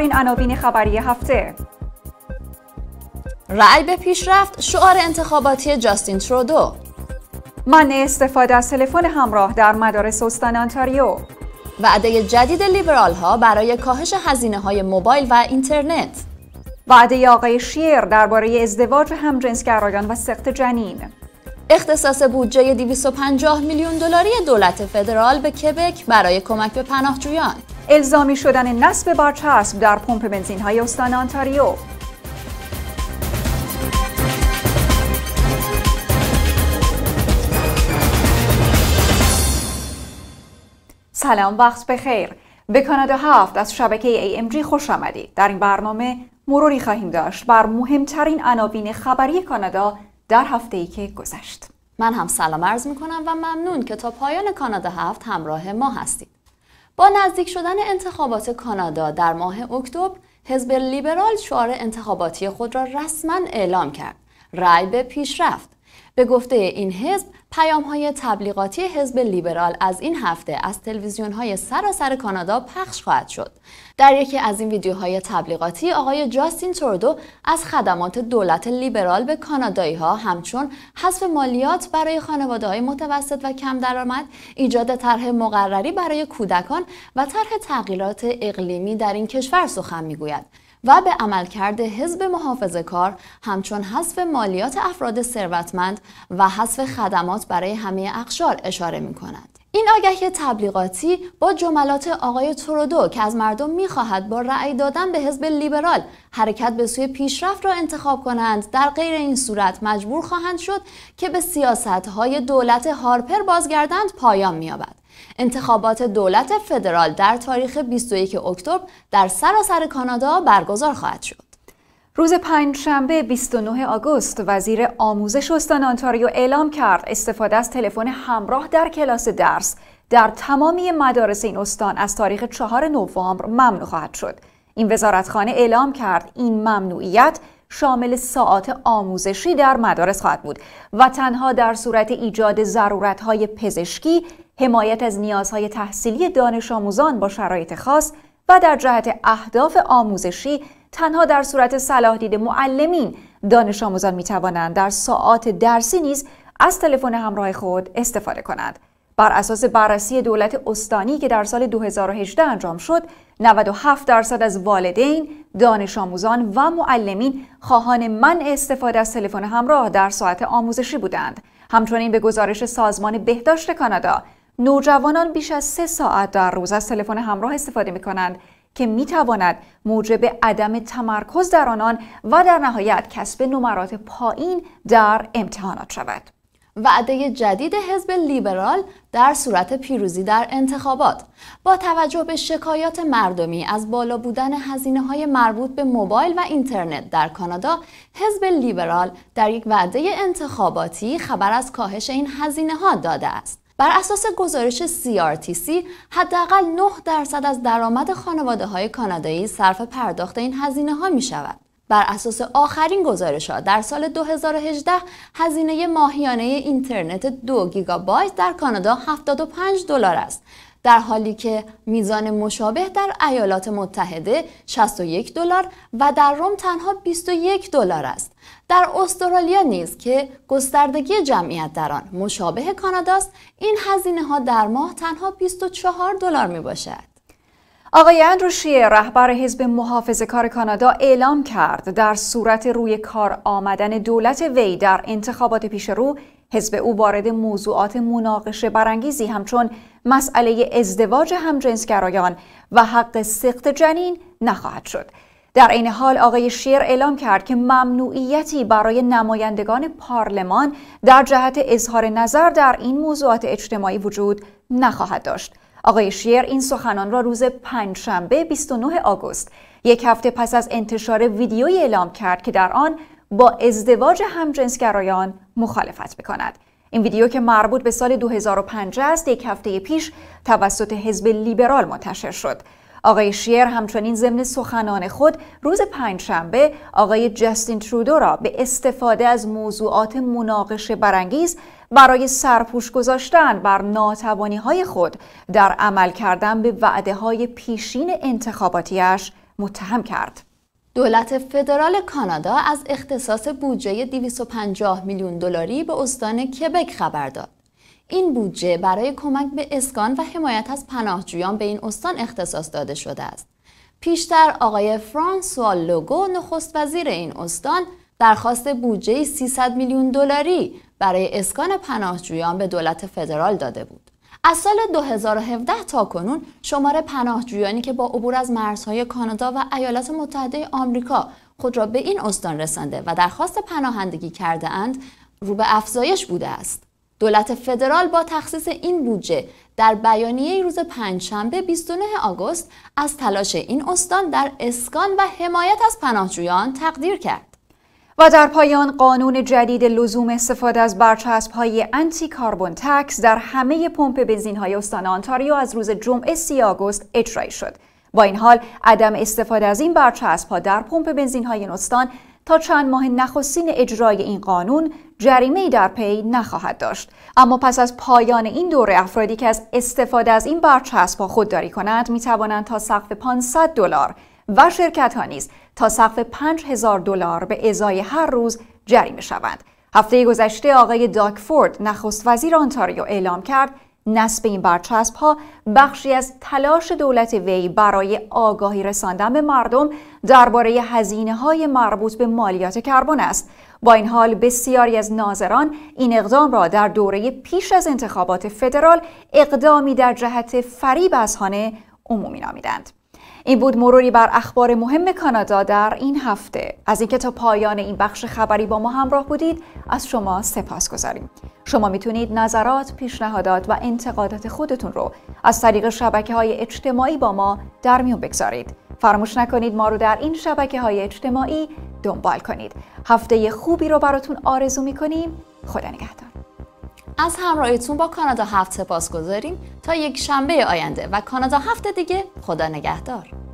این عناوین خبری هفته رأی به پیشرفت شعار انتخاباتی جاستین ترودو من استفاده از تلفن همراه در مدارس استان آنتاریو وعده جدید لیبرال ها برای کاهش هزینه های موبایل و اینترنت وعده آقای شیر درباره ازدواج همجنسگرایان و سخت جنین اختصاص بودجه 250 میلیون دلاری دولت فدرال به کبک برای کمک به پناهجویان الزامی شدن نصب برچسب در پمپ های استان آنتاریو سلام وقت بخیر به کانادا هفت از شبکه جی خوش آمدید در این برنامه مروری خواهیم داشت بر مهمترین عناوین خبری کانادا در هفته ای که گذشت من هم سلام عرض می کنم و ممنون که تا پایان کانادا هفت همراه ما هستید با نزدیک شدن انتخابات کانادا در ماه اکتبر حزب لیبرال شعار انتخاباتی خود را رسما اعلام کرد رای به پیشرفت به گفته این حزب پیام های تبلیغاتی حزب لیبرال از این هفته از تلویزیون های سراسر کانادا پخش خواهد شد. در یکی از این ویدیوهای تبلیغاتی آقای جاستین توردو از خدمات دولت لیبرال به کانادایی ها همچون حذف مالیات برای خانواده های متوسط و کم درآمد، ایجاد طرح مقرری برای کودکان و طرح تغییرات اقلیمی در این کشور سخن میگوید. و به عملکرد حزب محافظه کار همچون حذف مالیات افراد ثروتمند و حذف خدمات برای همه اقشار اشاره می کند. این آگهی تبلیغاتی با جملات آقای ترودو که از مردم میخواهد با رأی دادن به حزب لیبرال حرکت به سوی پیشرفت را انتخاب کنند در غیر این صورت مجبور خواهند شد که به سیاست های دولت هارپر بازگردند پایان مییابد انتخابات دولت فدرال در تاریخ 21 اکتبر در سراسر کانادا برگزار خواهد شد روز شنبه 29 آگوست وزیر آموزش استان آنتاریو اعلام کرد استفاده از تلفن همراه در کلاس درس در تمامی مدارس این استان از تاریخ 4 نوامبر ممنوع خواهد شد. این وزارتخانه اعلام کرد این ممنوعیت شامل ساعات آموزشی در مدارس خواهد بود و تنها در صورت ایجاد ضرورتهای پزشکی، حمایت از نیازهای تحصیلی دانش آموزان با شرایط خاص و در جهت اهداف آموزشی تنها در صورت صلاح دید معلمین دانش آموزان می توانند در ساعات درسی نیز از تلفن همراه خود استفاده کنند بر اساس بررسی دولت استانی که در سال 2018 انجام شد 97 درصد از والدین دانش آموزان و معلمین خواهان منع استفاده از تلفن همراه در ساعت آموزشی بودند همچنین به گزارش سازمان بهداشت کانادا نوجوانان بیش از سه ساعت در روز از تلفن همراه استفاده می کنند که می تواند موجب عدم تمرکز در آنان و در نهایت کسب نمرات پایین در امتحانات شود. وعده جدید حزب لیبرال در صورت پیروزی در انتخابات با توجه به شکایات مردمی از بالا بودن هزینه های مربوط به موبایل و اینترنت در کانادا حزب لیبرال در یک وعده انتخاباتی خبر از کاهش این هزینه ها داده است بر اساس گزارش CRTC حداقل 9 درصد از درآمد خانواده های کانادایی صرف پرداخت این هزینه ها می شود. بر اساس آخرین گزارش ها در سال 2018 هزینه ماهیانه اینترنت 2 گیگابایت در کانادا 75 دلار است در حالی که میزان مشابه در ایالات متحده 61 دلار و در روم تنها 21 دلار است. در استرالیا نیز که گستردگی جمعیت در آن مشابه است، این هزینه ها در ماه تنها 24 دلار می باشد. آقای اندرو شیه رهبر حزب محافظ کار کانادا اعلام کرد در صورت روی کار آمدن دولت وی در انتخابات پیش رو حزب او وارد موضوعات مناقشه برانگیزی همچون مسئله ازدواج همجنسگرایان و حق سخت جنین نخواهد شد. در این حال آقای شیر اعلام کرد که ممنوعیتی برای نمایندگان پارلمان در جهت اظهار نظر در این موضوعات اجتماعی وجود نخواهد داشت. آقای شیر این سخنان را روز پنجشنبه 29 آگوست یک هفته پس از انتشار ویدیویی اعلام کرد که در آن با ازدواج همجنسگرایان مخالفت بکند. این ویدیو که مربوط به سال 2005 است یک هفته پیش توسط حزب لیبرال منتشر شد. آقای شیر همچنین ضمن سخنان خود روز پنجشنبه آقای جستین ترودو را به استفاده از موضوعات مناقشه برانگیز برای سرپوش گذاشتن بر ناتوانی های خود در عمل کردن به وعده های پیشین انتخاباتیش متهم کرد. دولت فدرال کانادا از اختصاص بودجه 250 میلیون دلاری به استان کبک خبر داد. این بودجه برای کمک به اسکان و حمایت از پناهجویان به این استان اختصاص داده شده است. پیشتر آقای فرانسوا لوگو نخست وزیر این استان درخواست بودجه 300 میلیون دلاری برای اسکان پناهجویان به دولت فدرال داده بود. از سال 2017 تا کنون شمار پناهجویانی که با عبور از مرزهای کانادا و ایالات متحده آمریکا خود را به این استان رسانده و درخواست پناهندگی کرده اند رو به افزایش بوده است. دولت فدرال با تخصیص این بودجه در بیانیه روز پنجشنبه 29 آگوست از تلاش این استان در اسکان و حمایت از پناهجویان تقدیر کرد. و در پایان قانون جدید لزوم استفاده از برچسب های انتی کاربون تکس در همه پمپ بنزین های استان آنتاریو از روز جمعه سی آگوست اجرایی شد. با این حال عدم استفاده از این برچسب ها در پمپ بنزین های استان تا چند ماه نخستین اجرای این قانون جریمه در پی نخواهد داشت اما پس از پایان این دوره افرادی که از استفاده از این برچسب ها خودداری کنند می توانند تا سقف 500 دلار و شرکت ها نیز تا سقف 5000 دلار به ازای هر روز جریمه شوند. هفته گذشته آقای داکفورد نخست وزیر آنتاریو اعلام کرد نصب این برچسب ها بخشی از تلاش دولت وی برای آگاهی رساندن به مردم درباره هزینه های مربوط به مالیات کربن است. با این حال بسیاری از ناظران این اقدام را در دوره پیش از انتخابات فدرال اقدامی در جهت فریب از خانه عمومی نامیدند. این بود مروری بر اخبار مهم کانادا در این هفته از اینکه تا پایان این بخش خبری با ما همراه بودید از شما سپاس گذاریم شما میتونید نظرات پیشنهادات و انتقادات خودتون رو از طریق شبکه های اجتماعی با ما در میون بگذارید فراموش نکنید ما رو در این شبکه های اجتماعی دنبال کنید هفته خوبی رو براتون آرزو میکنیم خدا نگهدار از همراهیتون با کانادا هفت سپاس گذاریم تا یک شنبه آینده و کانادا هفته دیگه خدا نگهدار